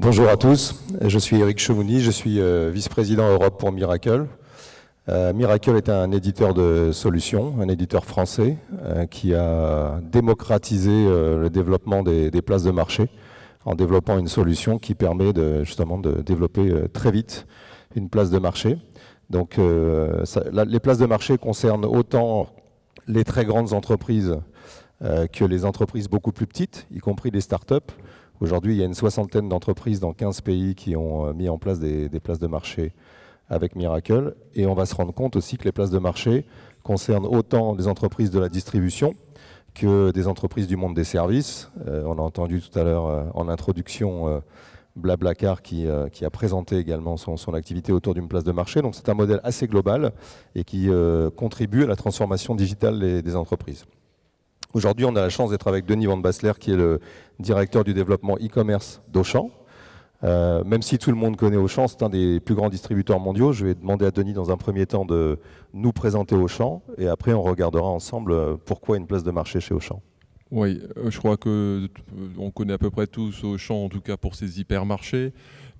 Bonjour à tous, je suis Eric Chemouni, je suis euh, vice-président Europe pour Miracle. Euh, Miracle est un éditeur de solutions, un éditeur français euh, qui a démocratisé le développement des, places de marché en développant une solution qui permet de, justement de développer très vite une place de marché. Donc les places de marché concernent autant les très grandes entreprises que les entreprises beaucoup plus petites, y compris les startups. Aujourd'hui, il y a une soixantaine d'entreprises dans 15 pays qui ont euh, mis en place des, places de marché avec Miracle. Et on va se rendre compte aussi que les places de marché concernent autant des entreprises de la distribution que des entreprises du monde des services. Euh, on a entendu tout à l'heure euh, en introduction Blablacar qui, a présenté également son, activité autour d'une place de marché. Donc c'est un modèle assez global et qui contribue à la transformation digitale des entreprises. Aujourd'hui, on a la chance d'être avec Denis Van Bassler, qui est le directeur du développement e-commerce d'Auchan. Euh, même si tout le monde connaît Auchan, c'est un des plus grands distributeurs mondiaux. Je vais demander à Denis dans un premier temps de nous présenter Auchan et après on regardera ensemble euh, pourquoi une place de marché chez Auchan. Oui, euh, je crois que on connaît à peu près tous Auchan, en tout cas pour ses hypermarchés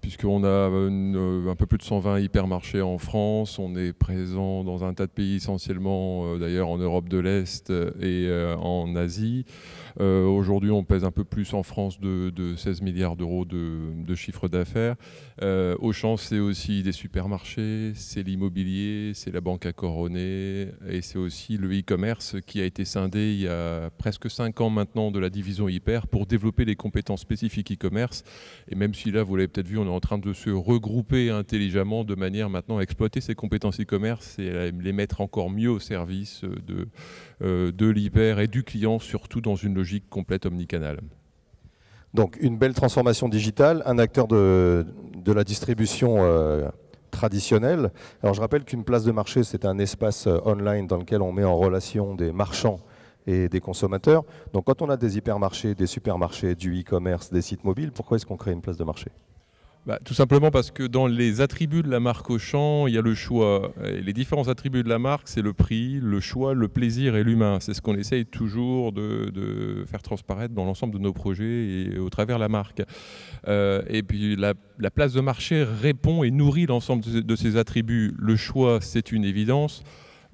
puisqu'on a euh, un peu plus de 120 hypermarchés en France, on est présent dans un tas de pays essentiellement euh, d'ailleurs en Europe de l'Est euh, et en Asie. Aujourd'hui, on pèse un peu plus en France de, 16 milliards d'euros de, chiffre d'affaires. Euh, champ, c'est aussi des supermarchés, c'est l'immobilier, c'est la banque à coroner. et c'est aussi le e-commerce qui a été scindé il y a presque 5 ans maintenant de la division hyper pour développer les compétences spécifiques e-commerce. Et même si là, vous l'avez peut-être vu, en train de se regrouper intelligemment de manière maintenant à exploiter ces compétences e-commerce et à les mettre encore mieux au service de, euh, de l'hyper et du client, surtout dans une logique complète omnicanale. Donc une belle transformation digitale, un acteur de, la distribution euh, traditionnelle. Alors je rappelle qu'une place de marché, c'est un espace euh, online dans lequel on met en relation des marchands et des consommateurs. Donc quand on a des hypermarchés, des supermarchés, du e-commerce, des sites mobiles, pourquoi est-ce qu'on crée une place de marché bah, tout simplement parce que dans les attributs de la marque Auchan, il y a le choix. les différents attributs de la marque, c'est le prix, le choix, le plaisir et l'humain. C'est ce qu'on essaye toujours de, faire transparaître dans l'ensemble de nos projets et au travers la marque. Euh, et puis la, place de marché répond et nourrit l'ensemble de, ces attributs. Le choix, c'est une évidence.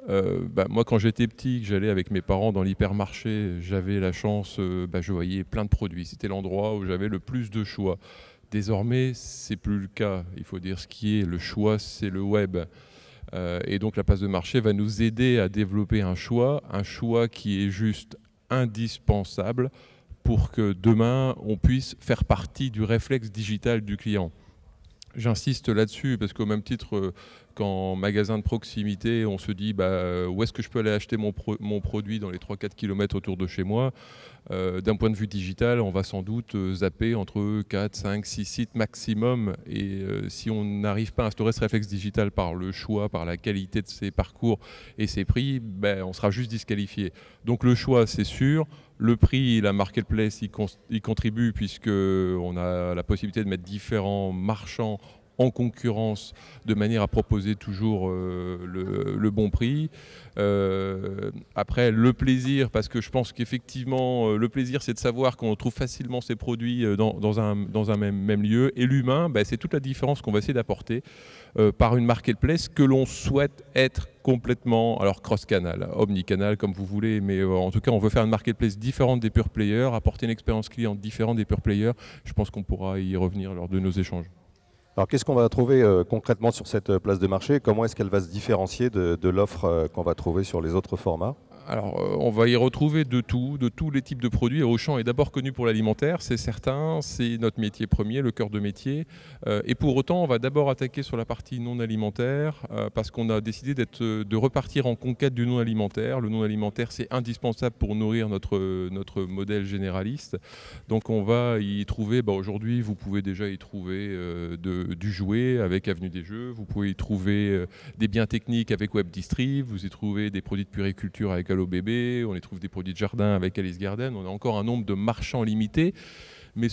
Euh, bah, moi, quand j'étais petit, j'allais avec mes parents dans l'hypermarché, j'avais la chance, euh, bah, je voyais plein de produits. C'était l'endroit où j'avais le plus de choix. Désormais, c'est plus le cas. Il faut dire ce qui est. Le choix, c'est le web. Euh, et donc la place de marché va nous aider à développer un choix, un choix qui est juste indispensable pour que demain, on puisse faire partie du réflexe digital du client. J'insiste là-dessus parce qu'au même titre euh, qu'en magasin de proximité, on se dit bah, euh, où est-ce que je peux aller acheter mon, mon produit dans les 3-4 km autour de chez moi. Euh, d'un point de vue digital, on va sans doute euh, zapper entre 4, 5, 6 sites maximum. Et euh, si on n'arrive pas à instaurer ce réflexe digital par le choix, par la qualité de ses parcours et ses prix, ben, on sera juste disqualifié. Donc le choix, c'est sûr. Le prix, la marketplace y, y contribue puisque on a la possibilité de mettre différents marchands en concurrence de manière à proposer toujours euh, le, bon prix. Euh, après, le plaisir, parce que je pense qu'effectivement, euh, le plaisir, c'est de savoir qu'on trouve facilement ses produits dans, un, dans même, lieu. Et l'humain, bah, c'est toute la différence qu'on va essayer d'apporter par une marketplace que l'on souhaite être complètement, alors cross-canal, omnicanal comme vous voulez, mais en tout cas on veut faire une marketplace différente des pure players, apporter une expérience client différente des pure players. Je pense qu'on pourra y revenir lors de nos échanges. Alors qu'est-ce qu'on va trouver euh, concrètement sur cette euh, place de marché Comment est-ce qu'elle va se différencier de l'offre euh, qu'on va trouver sur les autres formats alors, euh, on va y retrouver de tout, de tous les types de produits. Auchan est d'abord connu pour l'alimentaire, c'est certain, c'est notre métier premier, le cœur de métier. Euh, et pour autant, on va d'abord attaquer sur la partie non alimentaire, euh, parce qu'on a décidé de repartir en conquête du non alimentaire. Le non alimentaire, c'est indispensable pour nourrir notre, modèle généraliste. Donc, on va y trouver, bah, aujourd'hui, vous pouvez déjà y trouver du jouet avec Avenue des Jeux, vous pouvez y trouver des biens techniques avec Web vous y trouvez des produits de puriculture avec Bébé, on les trouve des produits de jardin avec Alice Garden, on a encore un nombre de marchands limité. Mais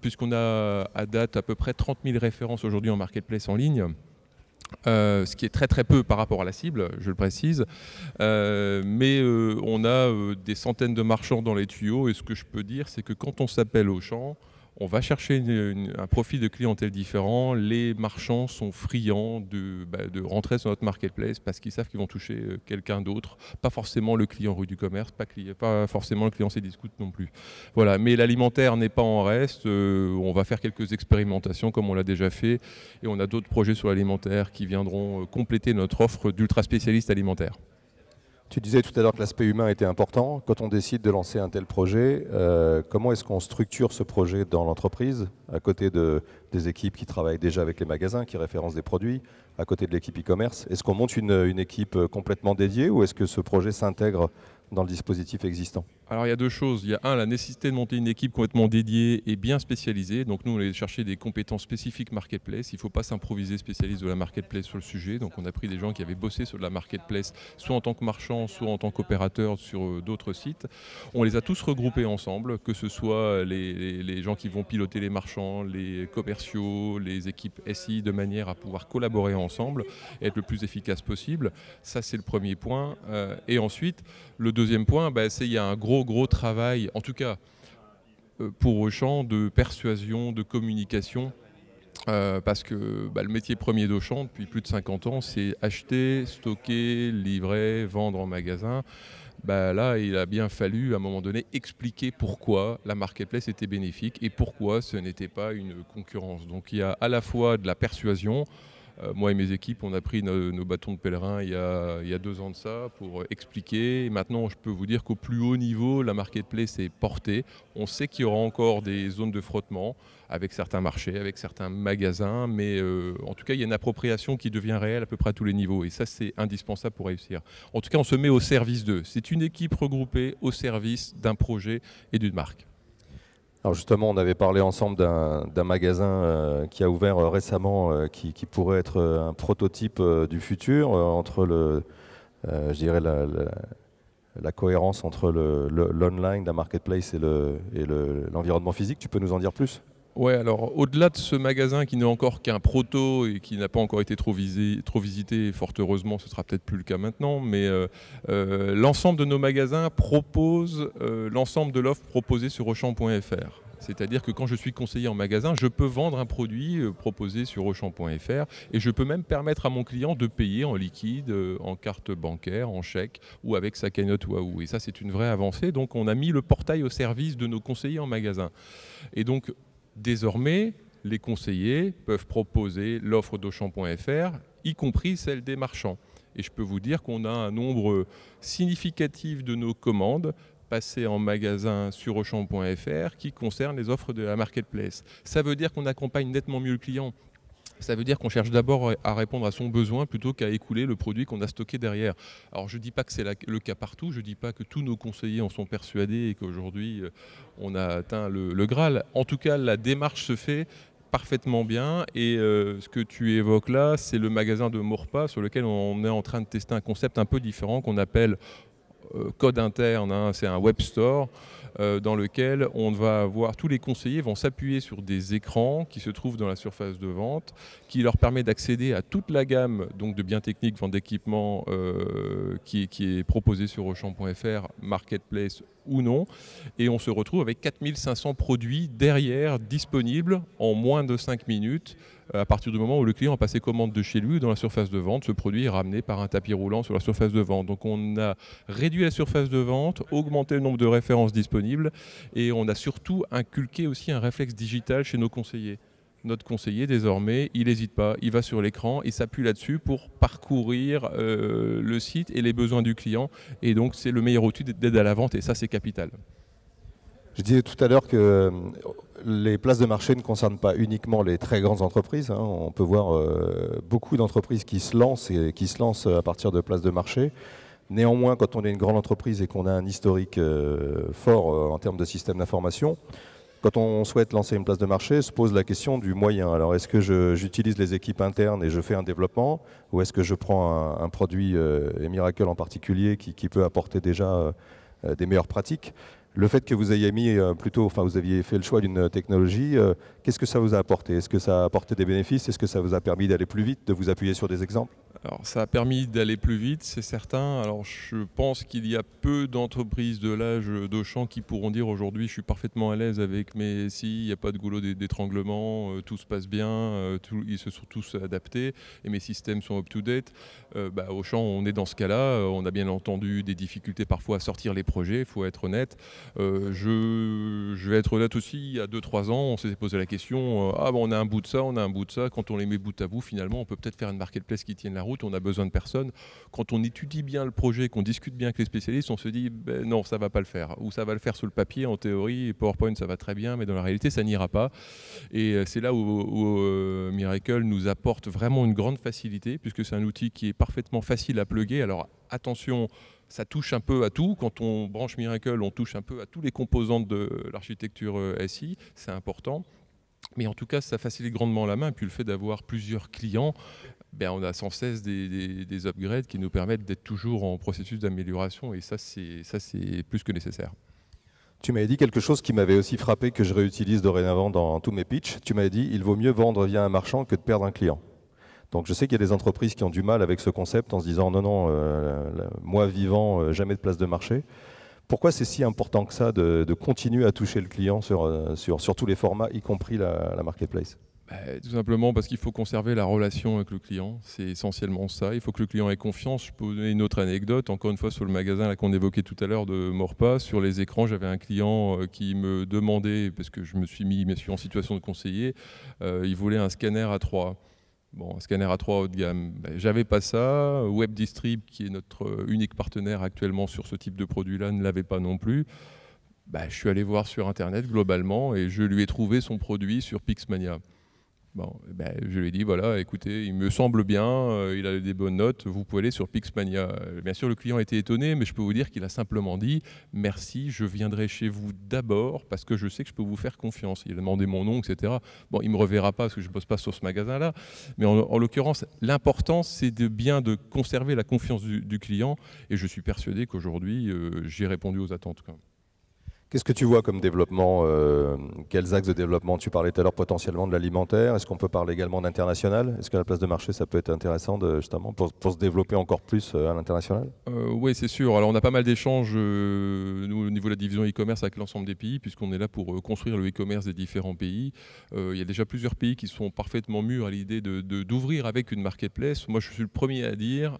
puisqu'on a à date à peu près 30 000 références aujourd'hui en marketplace en ligne, euh, ce qui est très très peu par rapport à la cible, je le précise. Euh, mais euh, on a des centaines de marchands dans les tuyaux et ce que je peux dire, c'est que quand on s'appelle Auchan, on va chercher un profil de clientèle différent. Les marchands sont friands bah, de, rentrer sur notre marketplace parce qu'ils savent qu'ils vont toucher euh, quelqu'un d'autre, pas forcément le client rue du commerce, pas, forcément le client Cdiscount non plus. Voilà, mais l'alimentaire n'est pas en reste. Euh, on va faire quelques expérimentations comme on l'a déjà fait et on a d'autres projets sur l'alimentaire qui viendront euh, compléter notre offre d'ultra spécialiste alimentaire. Tu disais tout à l'heure que l'aspect humain était important. Quand on décide de lancer un tel projet, euh, comment est-ce qu'on structure ce projet dans l'entreprise, à côté de, des équipes qui travaillent déjà avec les magasins, qui référencent des produits, à côté de l'équipe e-commerce Est-ce qu'on monte une, une, équipe euh, complètement dédiée ou est-ce que ce projet s'intègre dans le dispositif existant Alors il y a deux choses. Il y a un, la nécessité de monter une équipe complètement dédiée et bien spécialisée. Donc nous, on est chercher des compétences spécifiques marketplace. Il ne faut pas s'improviser spécialiste de la marketplace sur le sujet. Donc on a pris des gens qui avaient bossé sur de la marketplace, soit en tant que marchand, soit en tant qu'opérateur sur euh, d'autres sites. On les a tous regroupés ensemble, que ce soit les, les gens qui vont piloter les marchands, les commerciaux, les équipes SI, de manière à pouvoir collaborer ensemble, et être le plus efficace possible. Ça, c'est le premier point. Euh, et ensuite, le deuxième point, bah, c'est qu'il y a un gros, gros travail, en tout cas euh, pour Auchan, de persuasion, de communication. Euh, parce que bah, le métier premier d'Auchan depuis plus de 50 ans, c'est acheter, stocker, livrer, vendre en magasin. Bah, là, il a bien fallu à un moment donné expliquer pourquoi la marketplace était bénéfique et pourquoi ce n'était pas une concurrence. Donc il y a à la fois de la persuasion, euh, moi et mes équipes, on a pris nos, bâtons de pèlerin il y, a, deux ans de ça pour expliquer. maintenant, je peux vous dire qu'au plus haut niveau, la marketplace est portée. On sait qu'il y aura encore des zones de frottement avec certains marchés, avec certains magasins, mais euh, en tout cas, il y a une appropriation qui devient réelle à peu près à tous les niveaux. Et ça, c'est indispensable pour réussir. En tout cas, on se met au service d'eux. C'est une équipe regroupée au service d'un projet et d'une marque. Alors justement, on avait parlé ensemble d'un magasin euh, qui a ouvert euh, récemment, euh, qui, pourrait être un prototype du futur, entre le, je dirais la, cohérence entre l'online, le, la marketplace et l'environnement le, l'environnement physique. Tu peux nous en dire plus Ouais, alors au-delà de ce magasin qui n'est encore qu'un proto et qui n'a pas encore été trop, trop visité, fort heureusement ce sera peut-être plus le cas maintenant, mais euh, euh, l'ensemble de nos magasins propose euh, l'ensemble de l'offre proposée sur Auchan.fr. C'est-à-dire que quand je suis conseiller en magasin, je peux vendre un produit proposé sur Auchan.fr et je peux même permettre à mon client de payer en liquide, en carte bancaire, en chèque ou avec sa cagnotte Waouh. Et ça, c'est une vraie avancée. Donc, on a mis le portail au service de nos conseillers en magasin. Et donc, Désormais, les conseillers peuvent proposer l'offre d'auchamp.fr, y compris celle des marchands. Et je peux vous dire qu'on a un nombre significatif de nos commandes passées en magasin sur auchamp.fr qui concernent les offres de la marketplace. Ça veut dire qu'on accompagne nettement mieux le client ça veut dire qu'on cherche d'abord euh, à répondre à son besoin plutôt qu'à écouler le produit qu'on a stocké derrière. Alors je ne dis pas que c'est le cas partout, je ne dis pas que tous nos conseillers en sont persuadés et qu'aujourd'hui euh, on a atteint le, Graal. En tout cas, la démarche se fait parfaitement bien. Et euh, ce que tu évoques là, c'est le magasin de Morpa sur lequel on est en train de tester un concept un peu différent qu'on appelle euh, code interne, hein, c'est un web store euh, dans lequel on va avoir tous les conseillers vont s'appuyer sur des écrans qui se trouvent dans la surface de vente, qui leur permet d'accéder à toute la gamme donc de biens techniques, vente d'équipements euh, qui, qui, est proposé sur Auchan.fr, marketplace ou non. Et on se retrouve avec 4500 produits derrière, disponibles en moins de 5 minutes. Euh, à partir du moment où le client a passé commande de chez lui, dans la surface de vente, ce produit est ramené par un tapis roulant sur la surface de vente. Donc on a réduit la surface de vente, augmenté le nombre de références disponibles et on a surtout inculqué aussi un réflexe digital chez nos conseillers notre conseiller, désormais, il n'hésite pas, il va sur l'écran et s'appuie là-dessus pour parcourir euh, le site et les besoins du client. Et donc, c'est le meilleur outil d'aide à la vente et ça, c'est capital. Je disais tout à l'heure que euh, les places de marché ne concernent pas uniquement les très grandes entreprises. Hein. On peut voir euh, beaucoup d'entreprises qui se lancent et qui se lancent à partir de places de marché. Néanmoins, quand on est une grande entreprise et qu'on a un historique fort en termes de système d'information, quand on souhaite lancer une place de marché, se pose la question du moyen. Alors, est-ce que j'utilise les équipes internes et je fais un développement ou est-ce que je prends un, produit, euh, et Miracle en particulier, qui, peut apporter déjà euh, des meilleures pratiques le fait que vous ayez mis euh, plutôt, enfin vous aviez fait le choix d'une technologie, qu'est-ce que ça vous a apporté Est-ce que ça a apporté des bénéfices Est-ce que ça vous a permis d'aller plus vite, de vous appuyer sur des exemples alors ça a permis d'aller plus vite, c'est certain. Alors je pense qu'il y a peu d'entreprises de l'âge d'Auchan qui pourront dire aujourd'hui je suis parfaitement à l'aise avec mes SI, il n'y a pas de goulot d'étranglement, euh, tout se passe bien, euh, ils se sont tous adaptés et mes systèmes sont up-to-date. Euh, bah, Auchan, on est dans ce cas-là. On a bien entendu des difficultés parfois à sortir les projets, il faut être honnête. je, vais être honnête aussi, il y a 2-3 ans, on s'est posé la question, ah bon, on a un bout de ça, on a un bout de ça, quand on les met bout à bout, finalement, on peut peut-être faire une marketplace qui tienne la route on a besoin de personne. Quand on étudie bien le projet, qu'on discute bien avec les spécialistes, on se dit ben non, ça va pas le faire. Ou ça va le faire sur le papier, en théorie, PowerPoint, ça va très bien, mais dans la réalité, ça n'ira pas. Et euh, c'est là où, euh, Miracle nous apporte vraiment une grande facilité, puisque c'est un outil qui est parfaitement facile à plugger. Alors attention, ça touche un peu à tout. Quand on branche Miracle, on touche un peu à tous les composantes de l'architecture euh, SI, c'est important. Mais en tout cas, ça facilite grandement la main. puis le fait d'avoir plusieurs clients ben, on a sans cesse des, upgrades qui nous permettent d'être toujours en processus d'amélioration et ça c'est plus que nécessaire. Tu m'avais dit quelque chose qui m'avait aussi frappé, que je réutilise dorénavant dans tous mes pitchs. Tu m'avais dit, il vaut mieux vendre via un marchand que de perdre un client. Donc je sais qu'il y a des entreprises qui ont du mal avec ce concept en se disant, non, non, euh, moi vivant, euh, jamais de place de marché. Pourquoi c'est si important que ça de, continuer à toucher le client euh, sur, tous les formats, y compris la marketplace bah, tout simplement parce qu'il faut conserver la relation avec le client. C'est essentiellement ça. Il faut que le client ait confiance. Je peux vous donner une autre anecdote, encore une fois, sur le magasin qu'on évoquait tout à l'heure de Morpa. Sur les écrans, j'avais un client euh, qui me demandait, parce que je me suis mis, suis en situation de conseiller, euh, il voulait un scanner à 3. Bon, un scanner à 3 haut de gamme. Bah, j'avais pas ça. WebDistrib, qui est notre euh, unique partenaire actuellement sur ce type de produit-là, ne l'avait pas non plus. Bah, je suis allé voir sur Internet globalement et je lui ai trouvé son produit sur Pixmania. Bon, ben, je lui ai dit, voilà, écoutez, il me semble bien, euh, il a des bonnes notes, vous pouvez aller sur Pixmania. Euh, bien sûr, le client était étonné, mais je peux vous dire qu'il a simplement dit, merci, je viendrai chez vous d'abord parce que je sais que je peux vous faire confiance. Il a demandé mon nom, etc. Bon, il ne me reverra pas parce que je ne bosse pas sur ce magasin-là, mais en, l'occurrence, l'important, c'est de bien de conserver la confiance du, client, et je suis persuadé qu'aujourd'hui, euh, j'ai répondu aux attentes. Quand même. Qu'est-ce que tu vois comme développement euh, Quels axes de développement Tu parlais tout à l'heure potentiellement de l'alimentaire. Est-ce qu'on peut parler également d'international Est-ce que la place de marché, ça peut être intéressant justement pour, se développer encore plus euh, à l'international euh, Oui, c'est sûr. Alors on a pas mal d'échanges, au niveau de la division e-commerce avec l'ensemble des pays, puisqu'on est là pour construire le e-commerce des différents pays. il y a déjà plusieurs pays qui sont parfaitement mûrs à l'idée d'ouvrir avec une marketplace. Moi, je suis le premier à dire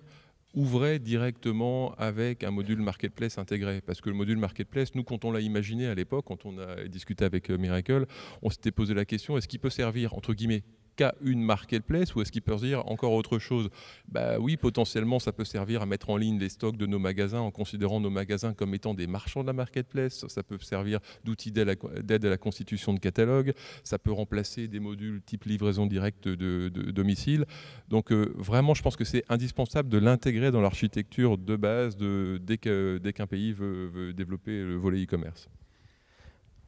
ouvrait directement avec un module marketplace intégré. Parce que le module marketplace, nous, quand on l'a imaginé à l'époque, quand on a discuté avec euh, Miracle, on s'était posé la question est-ce qu'il peut servir, entre guillemets, qu'à une marketplace ou est-ce peut se dire encore autre chose Bah oui, potentiellement, ça peut servir à mettre en ligne les stocks de nos magasins en considérant nos magasins comme étant des marchands de la marketplace. Ça peut servir d'outil d'aide à, la constitution de catalogue. Ça peut remplacer des modules type livraison directe de, domicile. Donc euh, vraiment, je pense que c'est indispensable de l'intégrer dans l'architecture de base dès qu'un pays veut développer le volet e-commerce.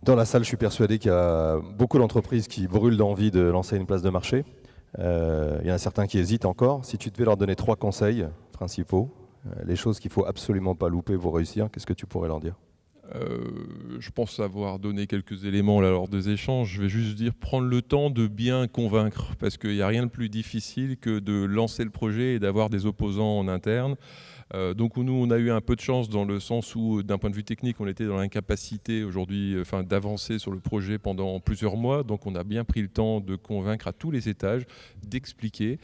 Dans la salle, je suis persuadé qu'il y a beaucoup d'entreprises qui brûlent d'envie de lancer une place de marché. Euh, il y en a certains qui hésitent encore. Si tu devais leur donner trois conseils principaux, euh, les choses qu'il faut absolument pas louper pour réussir, qu'est-ce que tu pourrais leur dire euh, je pense avoir donné quelques éléments lors des échanges. Je vais juste dire prendre le temps de bien convaincre, parce qu'il n'y a rien de plus difficile que de lancer le projet et d'avoir des opposants en interne. Euh, donc nous, on a eu un peu de chance dans le sens où, d'un point de vue technique, on était dans l'incapacité aujourd'hui euh, d'avancer sur le projet pendant plusieurs mois. Donc on a bien pris le temps de convaincre à tous les étages, d'expliquer,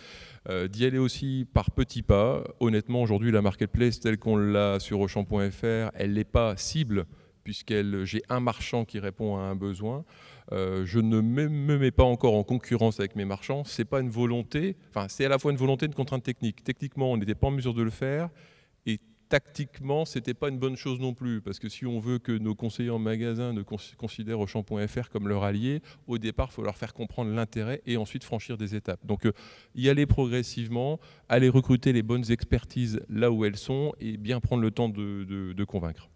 euh, d'y aller aussi par petits pas. Honnêtement, aujourd'hui, la marketplace telle qu'on l'a sur Auchan.fr, elle n'est pas cible puisqu'elle j'ai un marchand qui répond à un besoin. Euh, je ne me, mets pas encore en concurrence avec mes marchands. C'est pas une volonté, enfin c'est à la fois une volonté et une contrainte technique. Techniquement, on n'était pas en mesure de le faire et tactiquement, ce n'était pas une bonne chose non plus parce que si on veut que nos conseillers en magasin ne au considèrent Auchan.fr comme leur allié, au départ, il faut leur faire comprendre l'intérêt et ensuite franchir des étapes. Donc euh, y aller progressivement, aller recruter les bonnes expertises là où elles sont et bien prendre le temps de convaincre.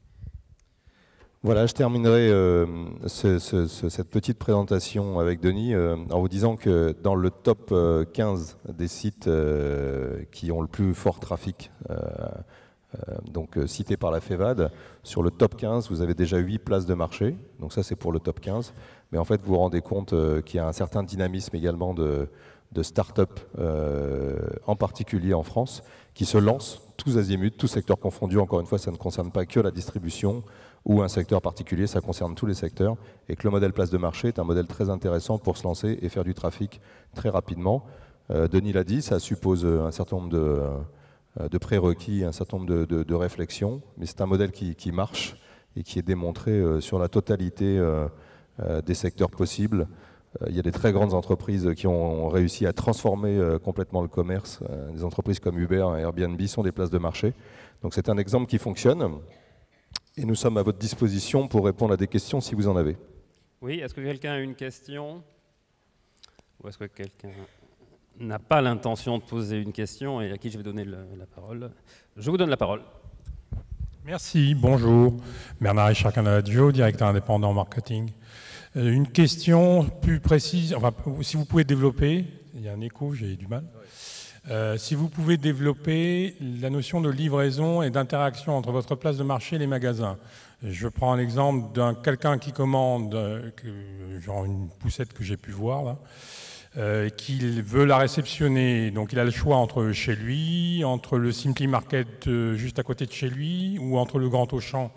Voilà, je terminerai euh, cette petite présentation avec Denis euh, en vous disant que dans le top 15 euh, des sites qui ont le plus fort trafic, donc cité par la FEVAD, sur le top 15, vous avez déjà 8 places de marché. Donc ça, c'est pour le top 15. Mais en fait, vous vous rendez compte qu'il y a un certain dynamisme également de, de start-up, en particulier en France, qui se lancent tous azimuts, tous secteurs confondus. Encore une fois, ça ne concerne pas que la distribution ou un secteur particulier, ça concerne tous les secteurs, et que le modèle place de marché est un modèle très intéressant pour se lancer et faire du trafic très rapidement. Euh, Denis l'a dit, ça suppose euh, euh, un certain nombre de, de prérequis, un certain nombre de, réflexions, mais c'est un modèle qui, qui, marche et qui est démontré sur la totalité des secteurs possibles. Il y a des très grandes entreprises qui ont réussi à transformer complètement le commerce. Des entreprises comme Uber et Airbnb sont des places de marché. Donc c'est un exemple qui fonctionne et nous sommes à votre disposition pour répondre à des questions si vous en avez. Oui, est-ce que quelqu'un a une question Ou est-ce que quelqu'un n'a pas l'intention de poser une question et à qui je vais donner la parole Je vous donne la parole. Merci, bonjour. Bernard Richard Canadio, directeur indépendant marketing. Euh, une question plus précise, enfin, si vous pouvez développer, il y a un écho, j'ai du mal. Euh, si vous pouvez développer la notion de livraison et d'interaction entre votre place de marché et les magasins. Je prends l'exemple d'un quelqu'un qui commande, euh, genre une poussette que j'ai pu voir là, euh, qu'il veut la réceptionner. Donc il a le choix entre chez lui, entre le Simply Market juste à côté de chez lui, ou entre le Grand Auchan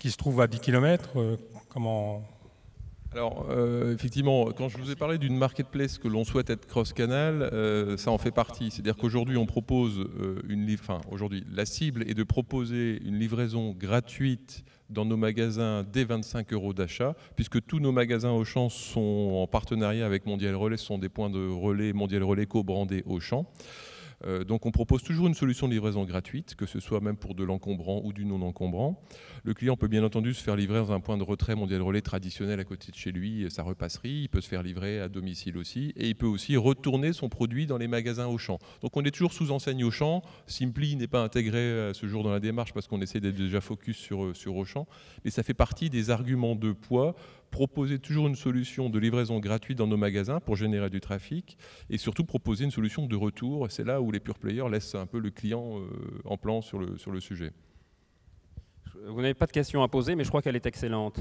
qui se trouve à 10 km. comment alors, euh, effectivement, quand je vous ai parlé d'une marketplace que l'on souhaite être cross-canal, euh, ça en fait partie. C'est-à-dire qu'aujourd'hui, on propose euh, une livraison. aujourd'hui, la cible est de proposer une livraison gratuite dans nos magasins dès 25 euros d'achat, puisque tous nos magasins Auchan sont en partenariat avec Mondial Relais, ce sont des points de relais Mondial Relais co-brandés Auchan. Euh, donc on propose toujours une solution de livraison gratuite, que ce soit même pour de l'encombrant ou du non-encombrant. Le client peut bien entendu se faire livrer dans un point de retrait mondial relais traditionnel à côté de chez lui, euh, sa repasserie, il peut se faire livrer à domicile aussi, et il peut aussi retourner son produit dans les magasins Auchan. Donc on est toujours sous enseigne Auchan, Simply n'est pas intégré à euh, ce jour dans la démarche parce qu'on essaie d'être déjà focus sur, sur Auchan, mais ça fait partie des arguments de poids proposer toujours une solution de livraison gratuite dans nos magasins pour générer du trafic et surtout proposer une solution de retour. C'est là où les pure players laissent un peu le client euh, en plan sur le, sur le sujet. Vous n'avez pas de question à poser, mais je crois qu'elle est excellente.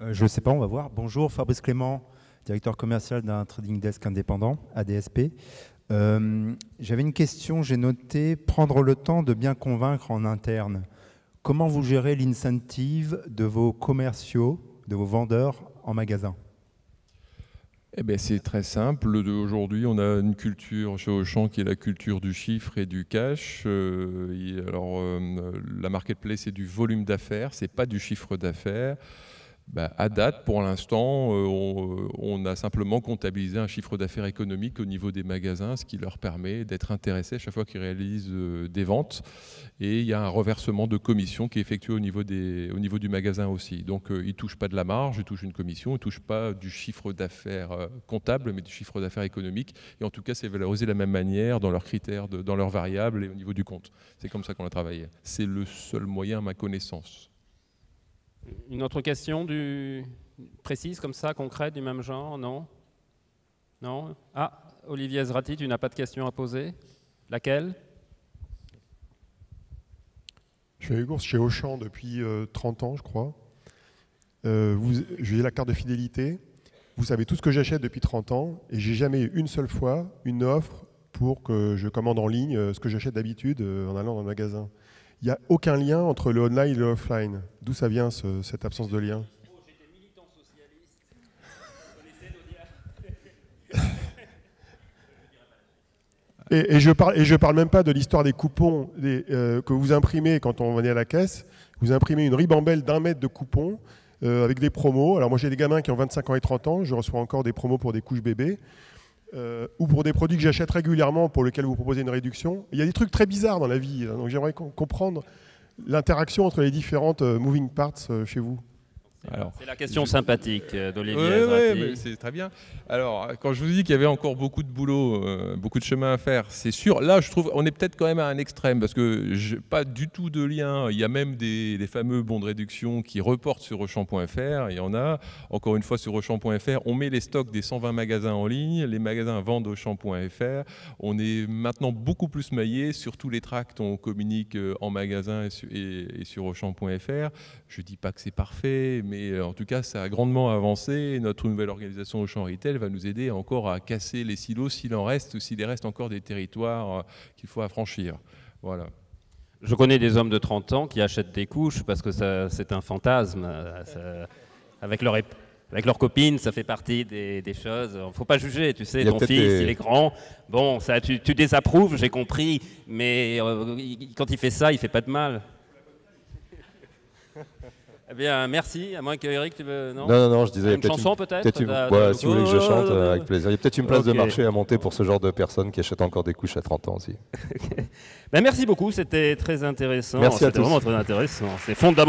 Euh, je ne sais pas, on va voir. Bonjour, Fabrice Clément, directeur commercial d'un trading desk indépendant, ADSP. Euh, j'avais une question, j'ai noté prendre le temps de bien convaincre en interne. Comment vous gérez l'incentive de vos commerciaux de vos vendeurs en magasin eh ben, c'est très simple. Aujourd'hui, on a une culture chez Auchan qui est la culture du chiffre et du cash. Euh, alors, euh, la marketplace, c'est du volume d'affaires, c'est pas du chiffre d'affaires. Bah, à date, pour l'instant, euh, euh, on, a simplement comptabilisé un chiffre d'affaires économique au niveau des magasins, ce qui leur permet d'être intéressés à chaque fois qu'ils réalisent euh, des ventes. Et il y a un reversement de commission qui est effectué au niveau, du magasin aussi. Donc ils ne touchent pas de la marge, ils touchent une commission, ils ne touchent pas du chiffre d'affaires comptable, mais du chiffre d'affaires économique. Et en tout cas, c'est valorisé de la même manière dans leurs critères, dans leurs variables et au niveau du compte. C'est comme ça qu'on a travaillé. C'est le seul moyen à ma connaissance. Une autre question du... précise, comme ça, concrète, du même genre Non Non Ah, Olivier Zrati, tu n'as pas de question à poser Laquelle Je suis à courses chez Auchan depuis 30 euh, ans, je crois. Euh, j'ai la carte de fidélité. Vous savez tout ce que j'achète depuis 30 ans et j'ai jamais eu une seule fois une offre pour que je commande en ligne euh, ce que j'achète d'habitude en allant dans le magasin il n'y a aucun lien entre le online et le offline. D'où ça vient cette absence de lien Et, je parle, et je parle même pas de l'histoire des coupons des, euh, que vous imprimez quand on venait à la caisse. Vous imprimez une ribambelle d'un mètre de coupons euh, avec des promos. Alors moi j'ai des gamins qui ont 25 ans et 30 ans, je reçois encore des promos pour des couches bébés. Euh, ou pour des produits que j'achète régulièrement pour lesquels vous proposez une réduction. Il y a des trucs très bizarres dans la vie, hein, donc j'aimerais comprendre l'interaction entre les différentes euh, moving parts euh, chez vous. C'est la question sympathique euh, d'Olivier Oui, c'est très bien. Alors, quand je vous dis qu'il y avait encore beaucoup de boulot, euh, beaucoup de chemin à faire, c'est sûr. Là, je trouve, on est peut-être quand même à un extrême, parce que pas du tout de lien. Il y a même des, fameux bons de réduction qui reportent sur Auchan.fr. Il y en a. Encore une fois, sur Auchan.fr, on met les stocks des 120 magasins en ligne. Les magasins vendent Auchan.fr. On est maintenant beaucoup plus maillé sur tous les tracts. On communique euh, en magasin et sur, et, et sur Auchan.fr. Je dis pas que c'est parfait, mais mais euh, en tout cas, ça a grandement avancé. notre nouvelle organisation au champ retail va nous aider encore à casser les silos s'il en reste ou s'il reste encore des territoires euh, qu'il faut affranchir. Voilà. Je connais des hommes de 30 ans qui achètent des couches parce que c'est un fantasme. Euh, avec leur avec leurs copines, ça fait partie des, choses. Il ne faut pas juger, tu sais, ton fils, il est grand. Bon, ça, tu, désapprouves, j'ai compris, mais quand il fait ça, il fait pas de mal. Eh bien, merci. À moins que Eric, tu veux. Non, non, non, non je disais. Une chanson peut-être une... Euh, ouais, Si vous voulez que je chante, euh, euh, avec plaisir. Il y a peut-être une place de marché à monter pour ce genre de personnes qui achètent encore des couches à 30 ans aussi. Ben, merci beaucoup, c'était très intéressant. Merci à tous. vraiment très intéressant. C'est fondamental.